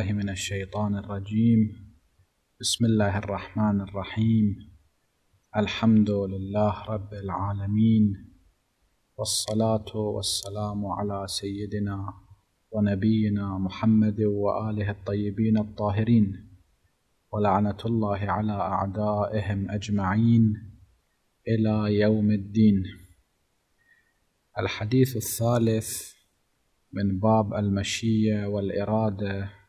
بالله من الشيطان الرجيم بسم الله الرحمن الرحيم الحمد لله رب العالمين والصلاة والسلام على سيدنا ونبينا محمد وآله الطيبين الطاهرين ولعنة الله على أعدائهم أجمعين إلى يوم الدين الحديث الثالث من باب المشية والإرادة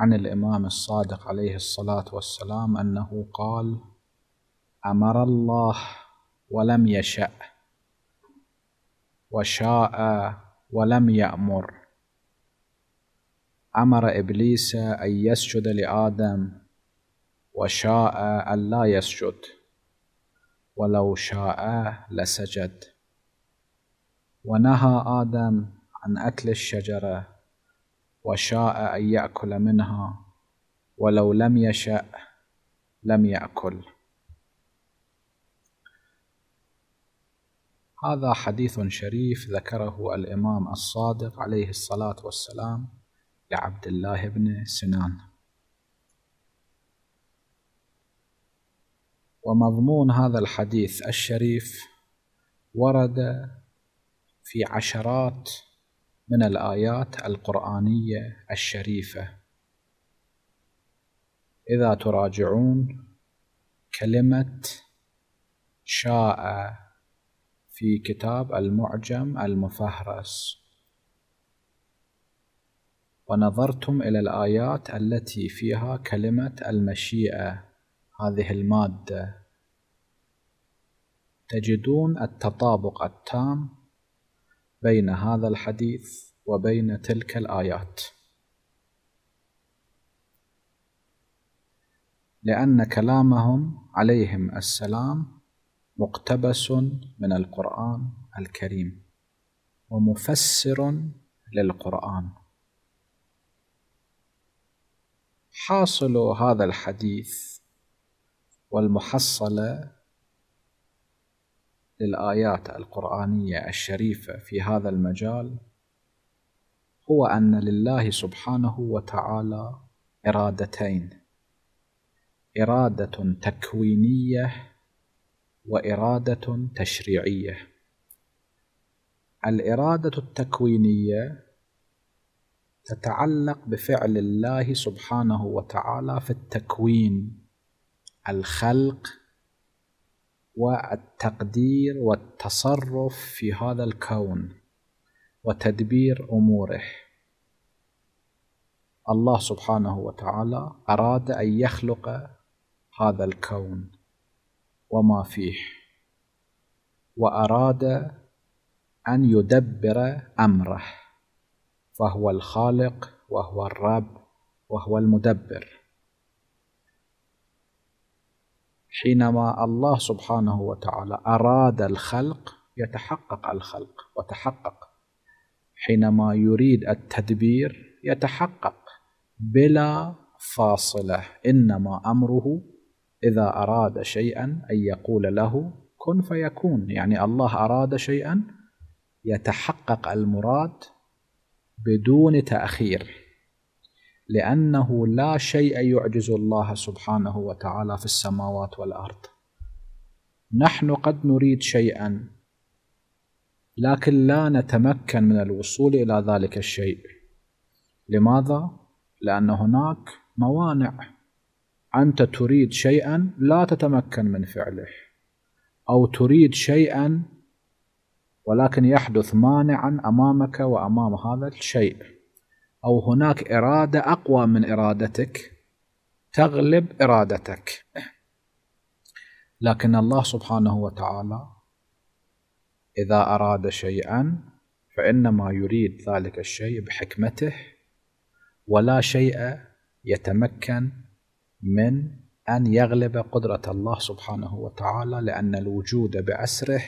عن الإمام الصادق عليه الصلاة والسلام أنه قال أمر الله ولم يشأ وشاء ولم يأمر أمر إبليس أن يسجد لآدم وشاء أن لا يسجد ولو شاء لسجد ونهى آدم عن أكل الشجرة وشاء أن يأكل منها ولو لم يشأ لم يأكل هذا حديث شريف ذكره الإمام الصادق عليه الصلاة والسلام لعبد الله بن سنان ومضمون هذا الحديث الشريف ورد في عشرات من الآيات القرآنية الشريفة إذا تراجعون كلمة شاء في كتاب المعجم المفهرس ونظرتم إلى الآيات التي فيها كلمة المشيئة هذه المادة تجدون التطابق التام بين هذا الحديث وبين تلك الايات لان كلامهم عليهم السلام مقتبس من القران الكريم ومفسر للقران حاصل هذا الحديث والمحصله للايات القرانيه الشريفه في هذا المجال هو ان لله سبحانه وتعالى ارادتين اراده تكوينيه واراده تشريعيه الاراده التكوينيه تتعلق بفعل الله سبحانه وتعالى في التكوين الخلق والتقدير والتصرف في هذا الكون وتدبير اموره الله سبحانه وتعالى اراد ان يخلق هذا الكون وما فيه واراد ان يدبر امره فهو الخالق وهو الرب وهو المدبر حينما الله سبحانه وتعالى أراد الخلق يتحقق الخلق وتحقق حينما يريد التدبير يتحقق بلا فاصله انما امره اذا اراد شيئا ان يقول له كن فيكون يعني الله اراد شيئا يتحقق المراد بدون تاخير لأنه لا شيء يعجز الله سبحانه وتعالى في السماوات والأرض نحن قد نريد شيئا لكن لا نتمكن من الوصول إلى ذلك الشيء لماذا؟ لأن هناك موانع أنت تريد شيئا لا تتمكن من فعله أو تريد شيئا ولكن يحدث مانعا أمامك وأمام هذا الشيء أو هناك إرادة أقوى من إرادتك تغلب إرادتك لكن الله سبحانه وتعالى إذا أراد شيئا فإنما يريد ذلك الشيء بحكمته ولا شيء يتمكن من أن يغلب قدرة الله سبحانه وتعالى لأن الوجود بأسره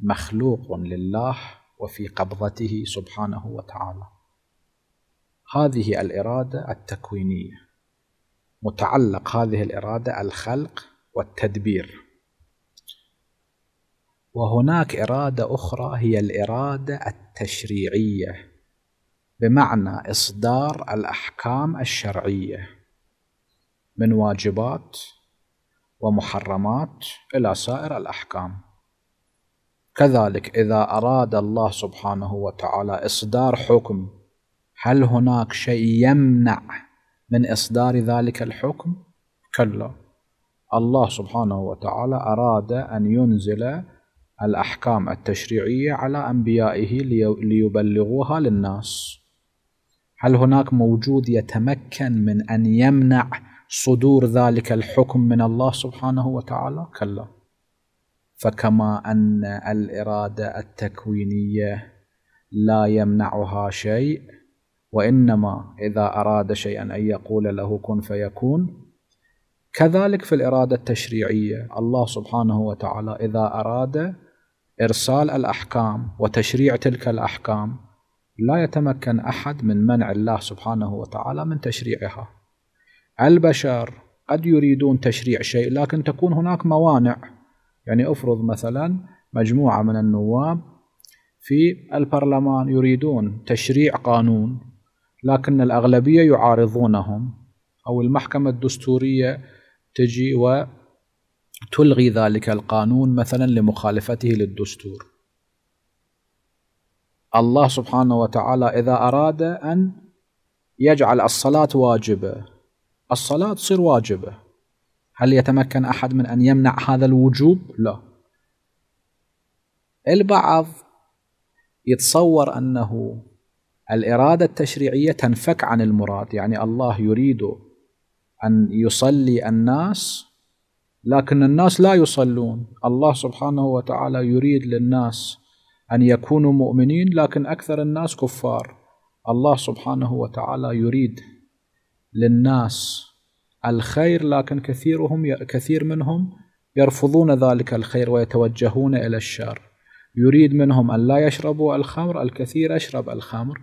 مخلوق لله وفي قبضته سبحانه وتعالى هذه الإرادة التكوينية متعلق هذه الإرادة الخلق والتدبير وهناك إرادة أخرى هي الإرادة التشريعية بمعنى إصدار الأحكام الشرعية من واجبات ومحرمات إلى سائر الأحكام كذلك إذا أراد الله سبحانه وتعالى إصدار حكم هل هناك شيء يمنع من إصدار ذلك الحكم؟ كلا الله سبحانه وتعالى أراد أن ينزل الأحكام التشريعية على أنبيائه ليبلغوها للناس هل هناك موجود يتمكن من أن يمنع صدور ذلك الحكم من الله سبحانه وتعالى؟ كلا فكما أن الإرادة التكوينية لا يمنعها شيء وإنما إذا أراد شيئا أن يقول له كن فيكون كذلك في الإرادة التشريعية الله سبحانه وتعالى إذا أراد إرسال الأحكام وتشريع تلك الأحكام لا يتمكن أحد من منع الله سبحانه وتعالى من تشريعها البشر قد يريدون تشريع شيء لكن تكون هناك موانع يعني أفرض مثلا مجموعة من النواب في البرلمان يريدون تشريع قانون لكن الأغلبية يعارضونهم أو المحكمة الدستورية تجي وتلغي ذلك القانون مثلا لمخالفته للدستور الله سبحانه وتعالى إذا أراد أن يجعل الصلاة واجبة الصلاة تصير واجبة هل يتمكن أحد من أن يمنع هذا الوجوب؟ لا البعض يتصور أنه الإرادة التشريعية تنفك عن المراد يعني الله يريد أن يصلي الناس لكن الناس لا يصلون الله سبحانه وتعالى يريد للناس أن يكونوا مؤمنين لكن أكثر الناس كفار الله سبحانه وتعالى يريد للناس الخير لكن كثيرهم كثير منهم يرفضون ذلك الخير ويتوجهون إلى الشر يريد منهم أن لا يشربوا الخمر الكثير أشرب الخمر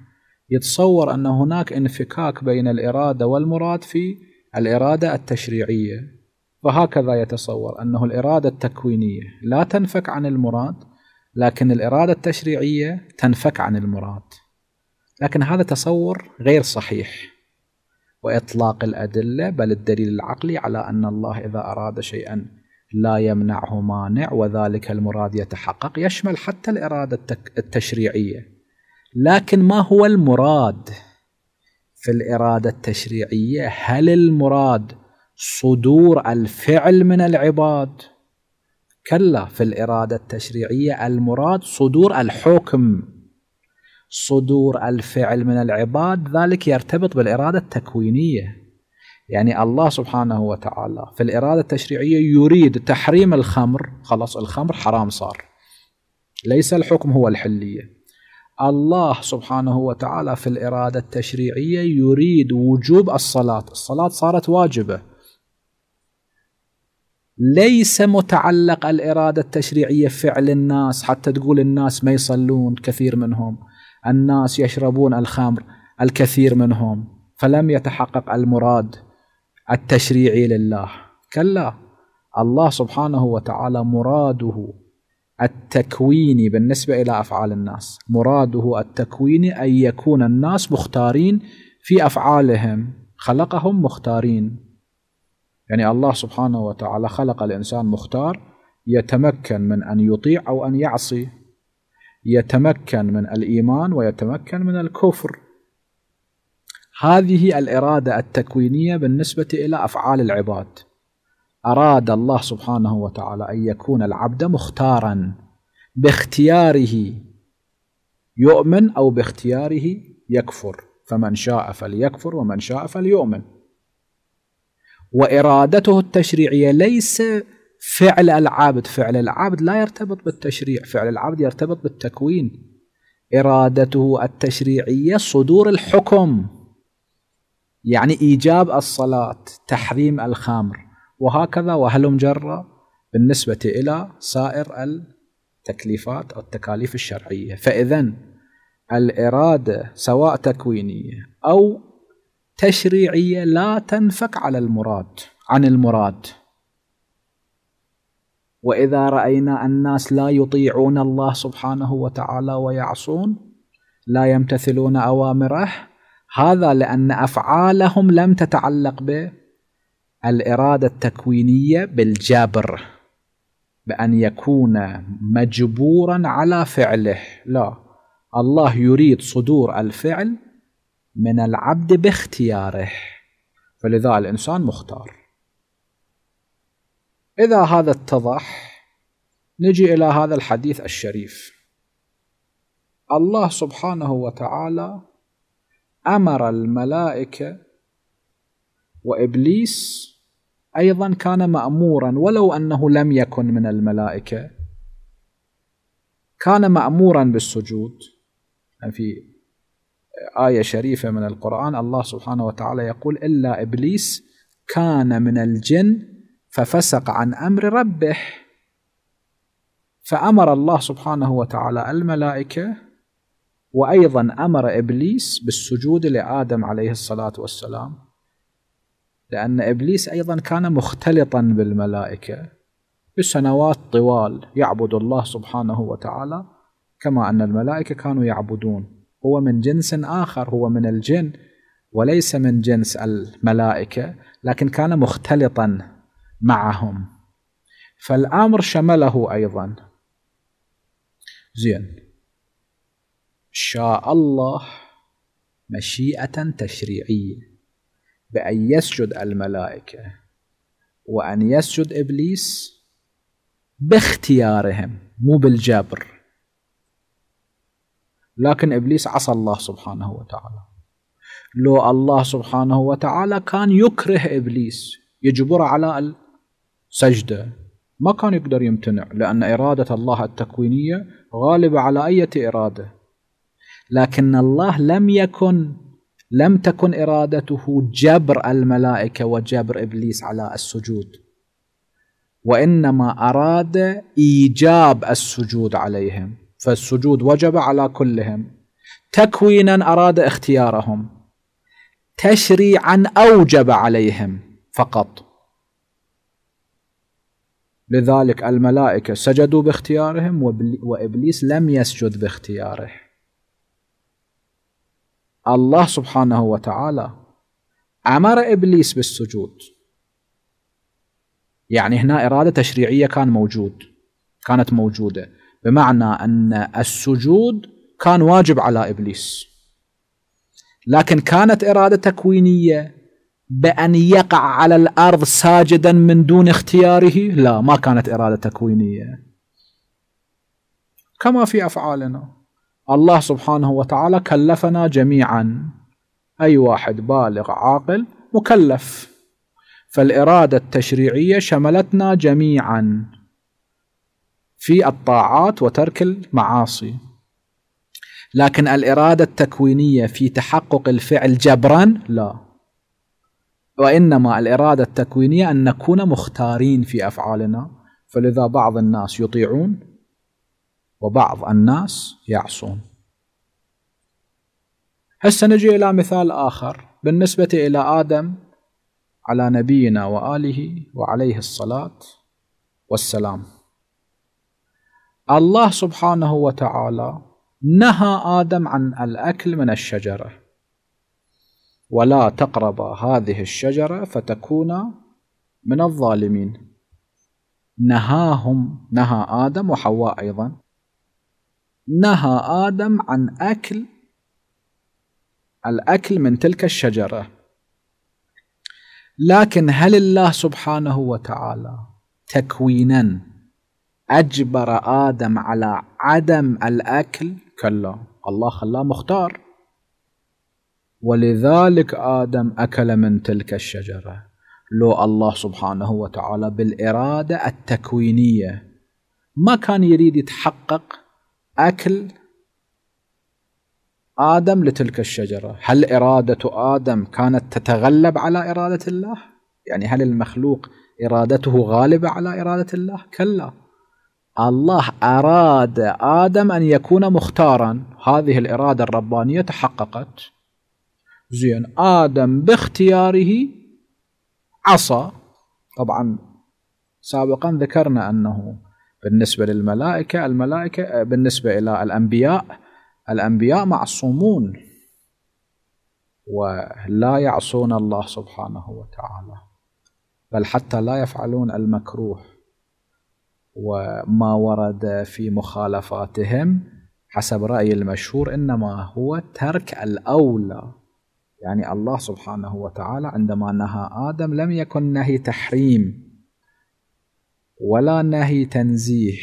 يتصور أن هناك انفكاك بين الإرادة والمراد في الإرادة التشريعية فهكذا يتصور أنه الإرادة التكوينية لا تنفك عن المراد لكن الإرادة التشريعية تنفك عن المراد لكن هذا تصور غير صحيح واطلاق الادله بل الدليل العقلي على ان الله اذا اراد شيئا لا يمنعه مانع وذلك المراد يتحقق يشمل حتى الاراده التشريعيه لكن ما هو المراد في الاراده التشريعيه هل المراد صدور الفعل من العباد كلا في الاراده التشريعيه المراد صدور الحكم صدور الفعل من العباد ذلك يرتبط بالاراده التكوينيه يعني الله سبحانه وتعالى في الإرادة التشريعية يريد تحريم الخمر خلاص الخمر حرام صار ليس الحكم هو الحلية الله سبحانه وتعالى في الإرادة التشريعية يريد وجوب الصلاة الصلاة صارت واجبة ليس متعلق الإرادة التشريعية فعل الناس حتى تقول الناس ما يصلون كثير منهم الناس يشربون الخمر الكثير منهم فلم يتحقق المراد التشريعي لله كلا الله سبحانه وتعالى مراده التكويني بالنسبة إلى أفعال الناس مراده التكويني أن يكون الناس مختارين في أفعالهم خلقهم مختارين يعني الله سبحانه وتعالى خلق الإنسان مختار يتمكن من أن يطيع أو أن يعصي يتمكن من الإيمان ويتمكن من الكفر هذه الإرادة التكوينية بالنسبة إلى أفعال العباد أراد الله سبحانه وتعالى أن يكون العبد مختارا باختياره يؤمن أو باختياره يكفر فمن شاء فليكفر ومن شاء فليؤمن وإرادته التشريعية ليس فعل العبد فعل العبد لا يرتبط بالتشريع فعل العبد يرتبط بالتكوين إرادته التشريعية صدور الحكم يعني إيجاب الصلاة تحريم الخمر وهكذا وهلم جرة بالنسبة إلى سائر التكليفات أو التكاليف الشرعية فإذا الإرادة سواء تكوينية أو تشريعية لا تنفك على المراد عن المراد وإذا رأينا الناس لا يطيعون الله سبحانه وتعالى ويعصون لا يمتثلون أوامره هذا لأن أفعالهم لم تتعلق به الإرادة التكوينية بالجبر بأن يكون مجبورا على فعله لا الله يريد صدور الفعل من العبد باختياره فلذا الإنسان مختار إذا هذا اتضح نجي إلى هذا الحديث الشريف الله سبحانه وتعالى أمر الملائكة وإبليس أيضا كان مأمورا ولو أنه لم يكن من الملائكة كان مأمورا بالسجود يعني في آية شريفة من القرآن الله سبحانه وتعالى يقول إلا إبليس كان من الجن ففسق عن أمر ربه فأمر الله سبحانه وتعالى الملائكة وأيضا أمر إبليس بالسجود لآدم عليه الصلاة والسلام لأن إبليس أيضا كان مختلطا بالملائكة بسنوات طوال يعبد الله سبحانه وتعالى كما أن الملائكة كانوا يعبدون هو من جنس آخر هو من الجن وليس من جنس الملائكة لكن كان مختلطا معهم فالأمر شمله أيضا زين شاء الله مشيئة تشريعية بأن يسجد الملائكة وأن يسجد إبليس باختيارهم مو بالجبر لكن إبليس عصى الله سبحانه وتعالى لو الله سبحانه وتعالى كان يكره إبليس يجبره على السجدة ما كان يقدر يمتنع لأن إرادة الله التكوينية غالبة على أي إرادة لكن الله لم يكن لم تكن إرادته جبر الملائكة وجبر إبليس على السجود وإنما أراد إيجاب السجود عليهم فالسجود وجب على كلهم تكوينا أراد اختيارهم تشريعا أوجب عليهم فقط لذلك الملائكة سجدوا باختيارهم وإبليس لم يسجد باختياره الله سبحانه وتعالى أمر إبليس بالسجود يعني هنا إرادة تشريعية كان موجود كانت موجودة بمعنى أن السجود كان واجب على إبليس لكن كانت إرادة تكوينية بأن يقع على الأرض ساجدا من دون اختياره لا ما كانت إرادة تكوينية كما في أفعالنا الله سبحانه وتعالى كلفنا جميعا أي واحد بالغ عاقل مكلف فالإرادة التشريعية شملتنا جميعا في الطاعات وترك المعاصي لكن الإرادة التكوينية في تحقق الفعل جبرا لا وإنما الإرادة التكوينية أن نكون مختارين في أفعالنا فلذا بعض الناس يطيعون وبعض الناس يعصون هسه نجي إلى مثال آخر بالنسبة إلى آدم على نبينا وآله وعليه الصلاة والسلام الله سبحانه وتعالى نهى آدم عن الأكل من الشجرة ولا تقرب هذه الشجرة فتكون من الظالمين نهاهم نهى آدم وحواء أيضا نهى آدم عن أكل الأكل من تلك الشجرة لكن هل الله سبحانه وتعالى تكوينا أجبر آدم على عدم الأكل كلا الله خلاه مختار ولذلك آدم أكل من تلك الشجرة لو الله سبحانه وتعالى بالإرادة التكوينية ما كان يريد يتحقق أكل آدم لتلك الشجرة هل إرادة آدم كانت تتغلب على إرادة الله؟ يعني هل المخلوق إرادته غالبة على إرادة الله؟ كلا الله أراد آدم أن يكون مختارا هذه الإرادة الربانية تحققت زين آدم باختياره عصى طبعا سابقا ذكرنا أنه بالنسبة للملائكة الملائكة آه، بالنسبة إلى الأنبياء الأنبياء معصومون ولا يعصون الله سبحانه وتعالى بل حتى لا يفعلون المكروه وما ورد في مخالفاتهم حسب رأي المشهور إنما هو ترك الأولى يعني الله سبحانه وتعالى عندما نهى آدم لم يكن نهي تحريم ولا نهي تنزيه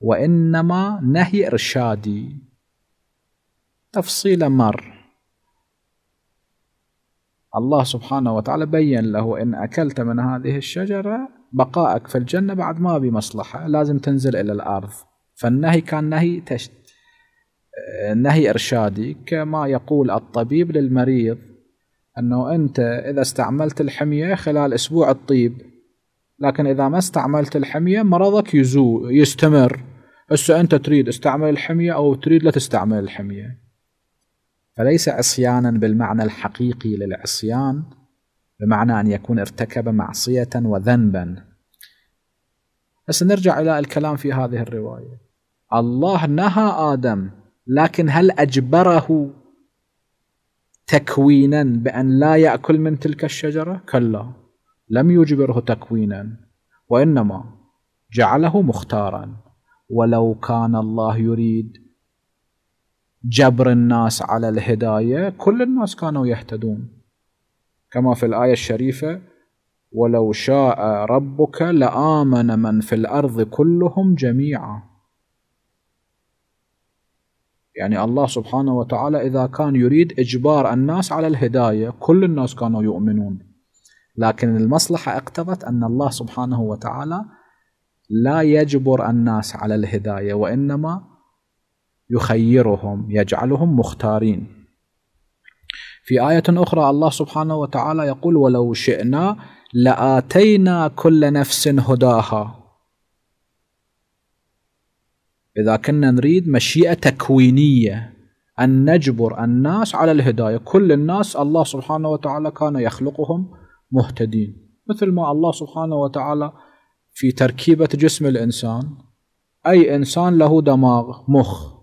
وإنما نهي إرشادي تفصيل مر الله سبحانه وتعالى بين له إن أكلت من هذه الشجرة بقائك في الجنة بعد ما بمصلحة لازم تنزل إلى الأرض فالنهي كان نهي تشت نهي إرشادي كما يقول الطبيب للمريض أنه أنت إذا استعملت الحمية خلال أسبوع الطيب لكن إذا ما استعملت الحمية مرضك يزو يستمر هسه أنت تريد استعمل الحمية أو تريد لا تستعمل الحمية فليس عصيانا بالمعنى الحقيقي للعصيان بمعنى أن يكون ارتكب معصية وذنبا بس نرجع إلى الكلام في هذه الرواية الله نهى آدم لكن هل أجبره تكوينا بأن لا يأكل من تلك الشجرة؟ كلا لم يجبره تكوينا وإنما جعله مختارا ولو كان الله يريد جبر الناس على الهداية كل الناس كانوا يهتدون كما في الآية الشريفة ولو شاء ربك لآمن من في الأرض كلهم جميعا يعني الله سبحانه وتعالى إذا كان يريد إجبار الناس على الهداية كل الناس كانوا يؤمنون لكن المصلحة اقتضت أن الله سبحانه وتعالى لا يجبر الناس على الهداية وإنما يخيرهم يجعلهم مختارين في آية أخرى الله سبحانه وتعالى يقول ولو شئنا لآتينا كل نفس هداها إذا كنا نريد مشيئة تكوينية أن نجبر الناس على الهداية كل الناس الله سبحانه وتعالى كان يخلقهم مهتدين مثل ما الله سبحانه وتعالى في تركيبة جسم الإنسان أي إنسان له دماغ مخ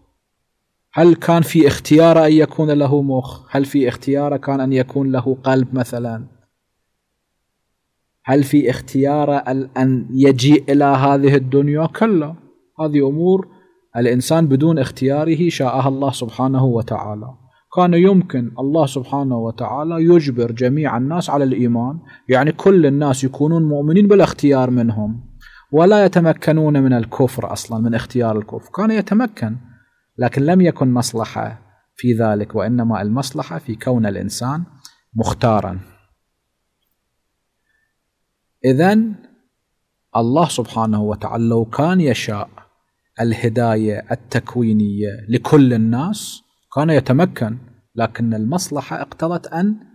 هل كان في اختياره أن يكون له مخ هل في اختياره كان أن يكون له قلب مثلا هل في اختياره أن يجيء إلى هذه الدنيا كلا هذه أمور الإنسان بدون اختياره شاءها الله سبحانه وتعالى كان يمكن الله سبحانه وتعالى يجبر جميع الناس على الإيمان يعني كل الناس يكونون مؤمنين بالاختيار منهم ولا يتمكنون من الكفر أصلا من اختيار الكفر كان يتمكن لكن لم يكن مصلحة في ذلك وإنما المصلحة في كون الإنسان مختارا إذا الله سبحانه وتعالى لو كان يشاء الهداية التكوينية لكل الناس كان يتمكن لكن المصلحة اقتضت أن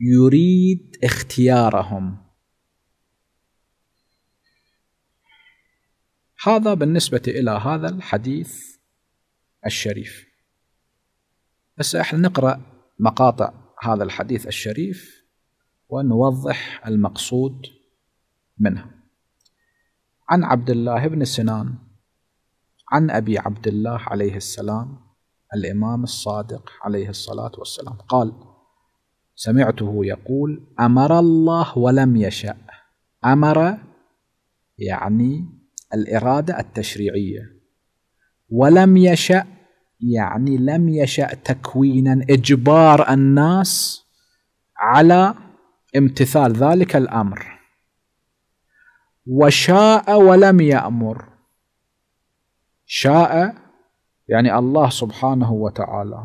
يريد اختيارهم هذا بالنسبة إلى هذا الحديث الشريف هسه احنا نقرأ مقاطع هذا الحديث الشريف ونوضح المقصود منه عن عبد الله بن سنان عن أبي عبد الله عليه السلام الإمام الصادق عليه الصلاة والسلام قال سمعته يقول أمر الله ولم يشأ أمر يعني الإرادة التشريعية ولم يشأ يعني لم يشأ تكوينا إجبار الناس على امتثال ذلك الأمر وشاء ولم يأمر شاء يعني الله سبحانه وتعالى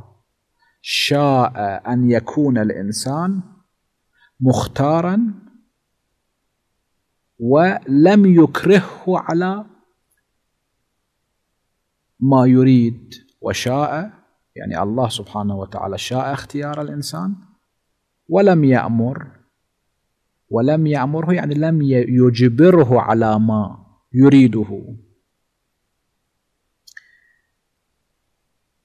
شاء أن يكون الإنسان مختارا ولم يكرهه على ما يريد وشاء يعني الله سبحانه وتعالى شاء اختيار الإنسان ولم يأمر ولم يأمره يعني لم يجبره على ما يريده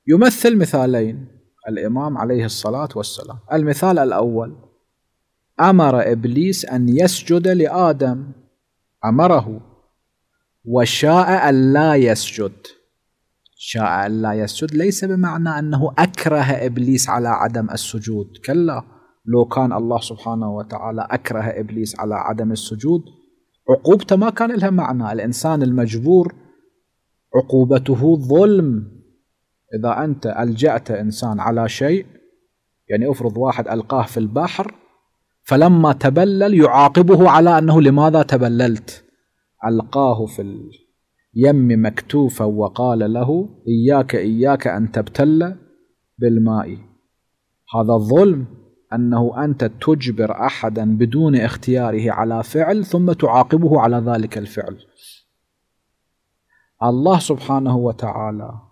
يمثل مثالين الإمام عليه الصلاة والسلام المثال الأول أمر إبليس أن يسجد لآدم أمره وشاء ألا يسجد شاء ألا يسجد ليس بمعنى أنه أكره إبليس على عدم السجود كلا لو كان الله سبحانه وتعالى أكره إبليس على عدم السجود عقوبته ما كان لها معنى الإنسان المجبور عقوبته ظلم إذا أنت ألجأت إنسان على شيء يعني أفرض واحد ألقاه في البحر فلما تبلل يعاقبه على أنه لماذا تبللت ألقاه في اليم مكتوفا وقال له إياك إياك أن تبتل بالماء هذا الظلم أنه أنت تجبر أحدا بدون اختياره على فعل ثم تعاقبه على ذلك الفعل الله سبحانه وتعالى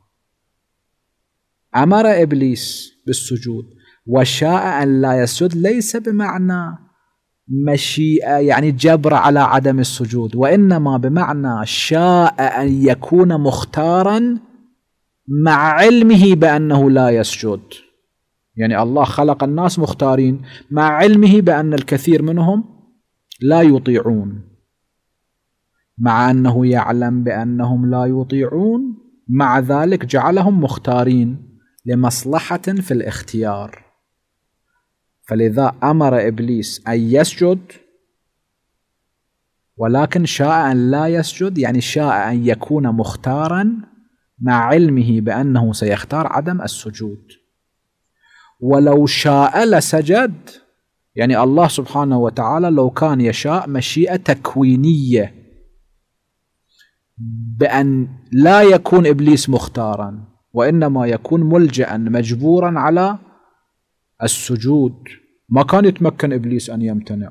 امر ابليس بالسجود وشاء ان لا يسجد ليس بمعنى مشيئه يعني جبر على عدم السجود وانما بمعنى شاء ان يكون مختارا مع علمه بانه لا يسجد يعني الله خلق الناس مختارين مع علمه بان الكثير منهم لا يطيعون مع انه يعلم بانهم لا يطيعون مع ذلك جعلهم مختارين لمصلحة في الاختيار فلذا أمر إبليس أن يسجد ولكن شاء أن لا يسجد يعني شاء أن يكون مختارا مع علمه بأنه سيختار عدم السجود ولو شاء لسجد يعني الله سبحانه وتعالى لو كان يشاء مشيئة تكوينية بأن لا يكون إبليس مختارا وإنما يكون ملجأ مجبورا على السجود ما كان يتمكن إبليس أن يمتنع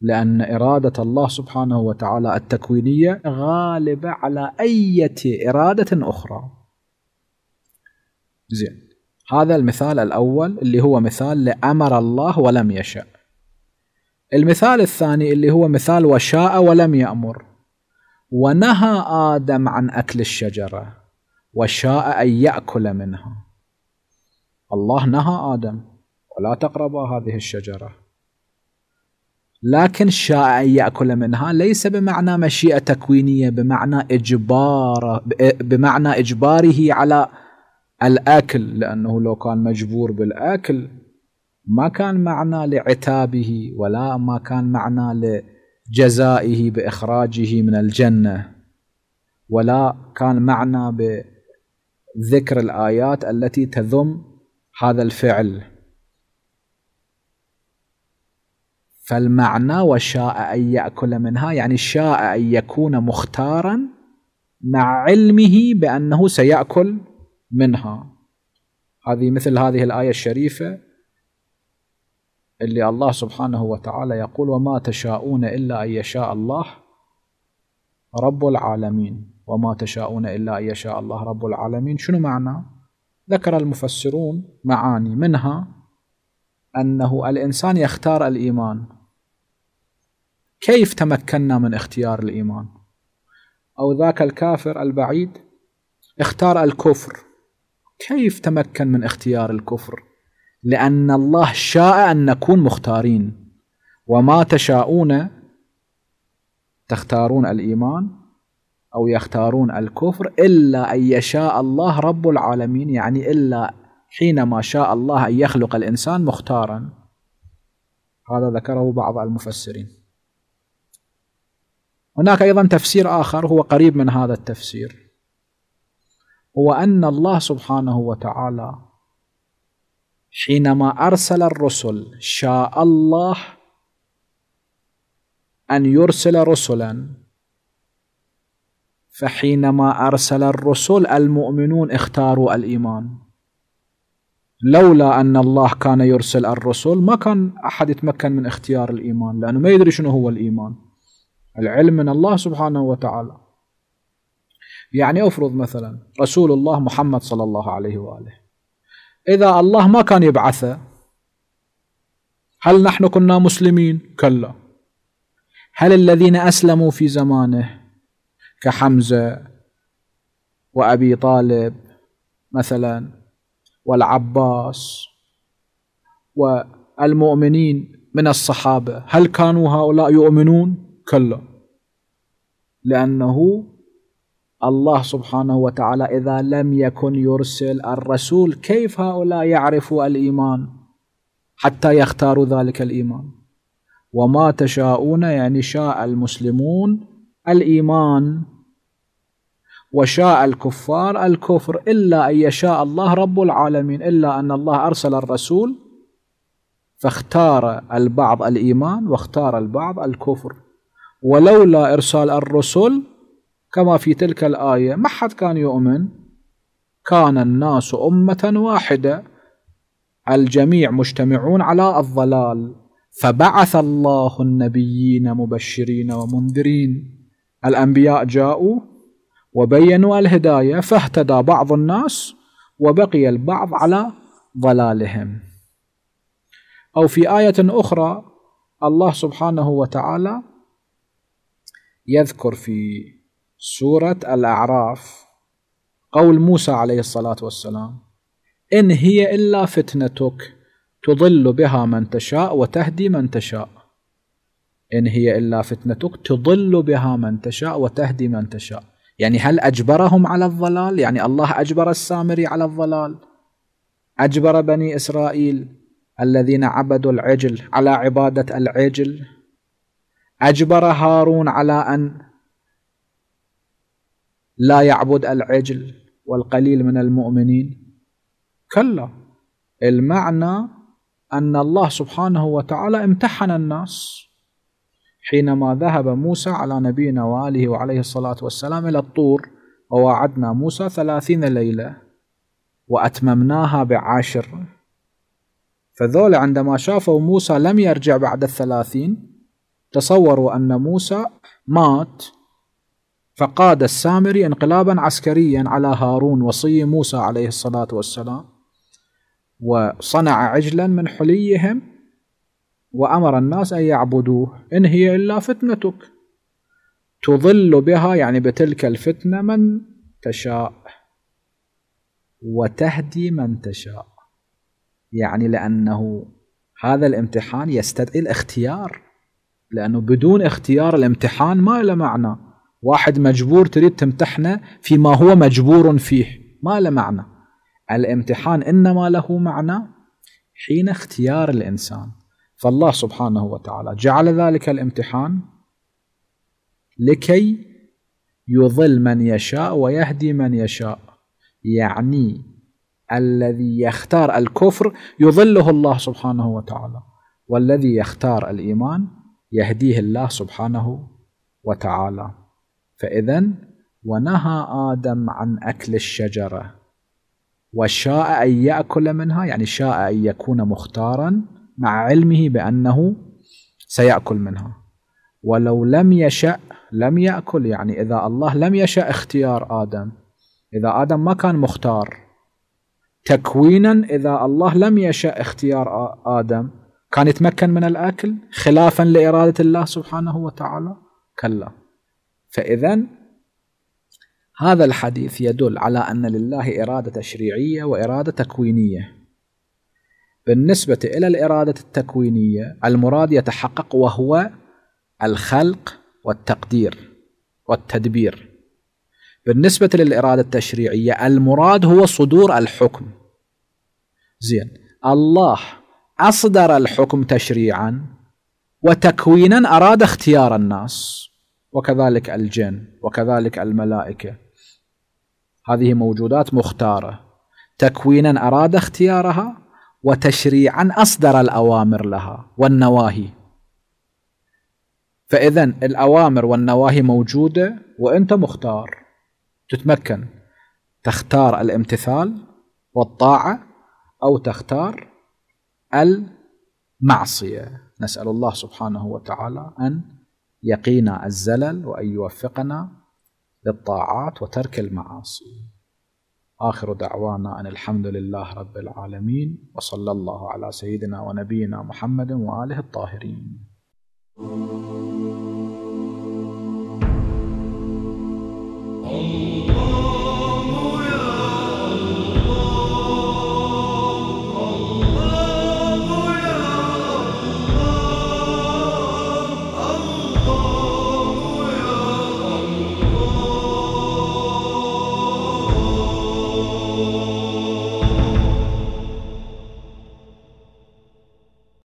لأن إرادة الله سبحانه وتعالى التكوينية غالبة على أي إرادة أخرى زين هذا المثال الأول اللي هو مثال لأمر الله ولم يشأ المثال الثاني اللي هو مثال وشاء ولم يأمر ونهى آدم عن أكل الشجرة وشاء أن يأكل منها الله نهى آدم ولا تقربا هذه الشجرة لكن شاء أن يأكل منها ليس بمعنى مشيئة تكوينية بمعنى إجبار بمعنى إجباره على الأكل لأنه لو كان مجبور بالأكل ما كان معنى لعتابه ولا ما كان معنى لجزائه بإخراجه من الجنة ولا كان معنى ب ذكر الآيات التي تذم هذا الفعل فالمعنى وشاء أن يأكل منها يعني شاء أن يكون مختارا مع علمه بأنه سيأكل منها هذه مثل هذه الآية الشريفة اللي الله سبحانه وتعالى يقول وما تشاءون إلا أن يشاء الله رب العالمين وما تشاءون إلا أن يشاء الله رب العالمين شنو معنى؟ ذكر المفسرون معاني منها أنه الإنسان يختار الإيمان كيف تمكنا من اختيار الإيمان؟ أو ذاك الكافر البعيد اختار الكفر كيف تمكن من اختيار الكفر؟ لأن الله شاء أن نكون مختارين وما تشاءون تختارون الإيمان أو يختارون الكفر إلا أن يشاء الله رب العالمين يعني إلا حينما شاء الله أن يخلق الإنسان مختارا هذا ذكره بعض المفسرين هناك أيضا تفسير آخر هو قريب من هذا التفسير هو أن الله سبحانه وتعالى حينما أرسل الرسل شاء الله أن يرسل رسلا فحينما أرسل الرسل المؤمنون اختاروا الإيمان لولا أن الله كان يرسل الرسل ما كان أحد يتمكن من اختيار الإيمان لأنه ما يدري شنو هو الإيمان العلم من الله سبحانه وتعالى يعني أفرض مثلا رسول الله محمد صلى الله عليه وآله إذا الله ما كان يبعثه هل نحن كنا مسلمين؟ كلا هل الذين أسلموا في زمانه كحمزة وأبي طالب مثلا والعباس والمؤمنين من الصحابة هل كانوا هؤلاء يؤمنون؟ كلا لأنه الله سبحانه وتعالى إذا لم يكن يرسل الرسول كيف هؤلاء يعرفوا الإيمان حتى يختاروا ذلك الإيمان وما تشاءون يعني شاء المسلمون الإيمان وشاء الكفار الكفر إلا أن يشاء الله رب العالمين إلا أن الله أرسل الرسول فاختار البعض الإيمان واختار البعض الكفر ولولا إرسال الرسل كما في تلك الآية ما حد كان يؤمن كان الناس أمة واحدة الجميع مجتمعون على الضلال فبعث الله النبيين مبشرين ومنذرين الأنبياء جاءوا وبينوا الهداية فاهتدى بعض الناس وبقي البعض على ضلالهم أو في آية أخرى الله سبحانه وتعالى يذكر في سورة الأعراف قول موسى عليه الصلاة والسلام إن هي إلا فتنتك تضل بها من تشاء وتهدي من تشاء إن هي إلا فتنتك تضل بها من تشاء وتهدي من تشاء يعني هل أجبرهم على الضلال يعني الله أجبر السامري على الضلال أجبر بني إسرائيل الذين عبدوا العجل على عبادة العجل أجبر هارون على أن لا يعبد العجل والقليل من المؤمنين كلا المعنى أن الله سبحانه وتعالى امتحن الناس حينما ذهب موسى على نبينا وآله وعليه الصلاة والسلام إلى الطور وواعدنا موسى ثلاثين ليلة وأتممناها بعشر فذولا عندما شافوا موسى لم يرجع بعد الثلاثين تصوروا أن موسى مات فقاد السامري انقلابا عسكريا على هارون وصي موسى عليه الصلاة والسلام وصنع عجلا من حليهم وأمر الناس أن يعبدوه إن هي إلا فتنتك تضل بها يعني بتلك الفتنة من تشاء وتهدي من تشاء يعني لأنه هذا الامتحان يستدعي الاختيار لأنه بدون اختيار الامتحان ما له معنى واحد مجبور تريد تمتحنه فيما هو مجبور فيه ما له معنى الامتحان إنما له معنى حين اختيار الإنسان فالله سبحانه وتعالى جعل ذلك الامتحان لكي يضل من يشاء ويهدي من يشاء يعني الذي يختار الكفر يضله الله سبحانه وتعالى والذي يختار الإيمان يهديه الله سبحانه وتعالى فإذا ونهى آدم عن أكل الشجرة وشاء أن يأكل منها يعني شاء أن يكون مختارا مع علمه بأنه سيأكل منها ولو لم يشأ لم يأكل يعني إذا الله لم يشأ اختيار آدم إذا آدم ما كان مختار تكوينا إذا الله لم يشأ اختيار آدم كان يتمكن من الأكل خلافا لإرادة الله سبحانه وتعالى كلا فإذا هذا الحديث يدل على أن لله إرادة تشريعية وإرادة تكوينية بالنسبة إلى الإرادة التكوينية المراد يتحقق وهو الخلق والتقدير والتدبير بالنسبة للإرادة التشريعية المراد هو صدور الحكم زين الله أصدر الحكم تشريعا وتكوينا أراد اختيار الناس وكذلك الجن وكذلك الملائكة هذه موجودات مختارة تكوينا أراد اختيارها وتشريعا أصدر الأوامر لها والنواهي فإذا الأوامر والنواهي موجودة وأنت مختار تتمكن تختار الامتثال والطاعة أو تختار المعصية نسأل الله سبحانه وتعالى أن يقينا الزلل وأن يوفقنا للطاعات وترك المعاصي آخر دعوانا أن الحمد لله رب العالمين وصلى الله على سيدنا ونبينا محمد وآله الطاهرين Allah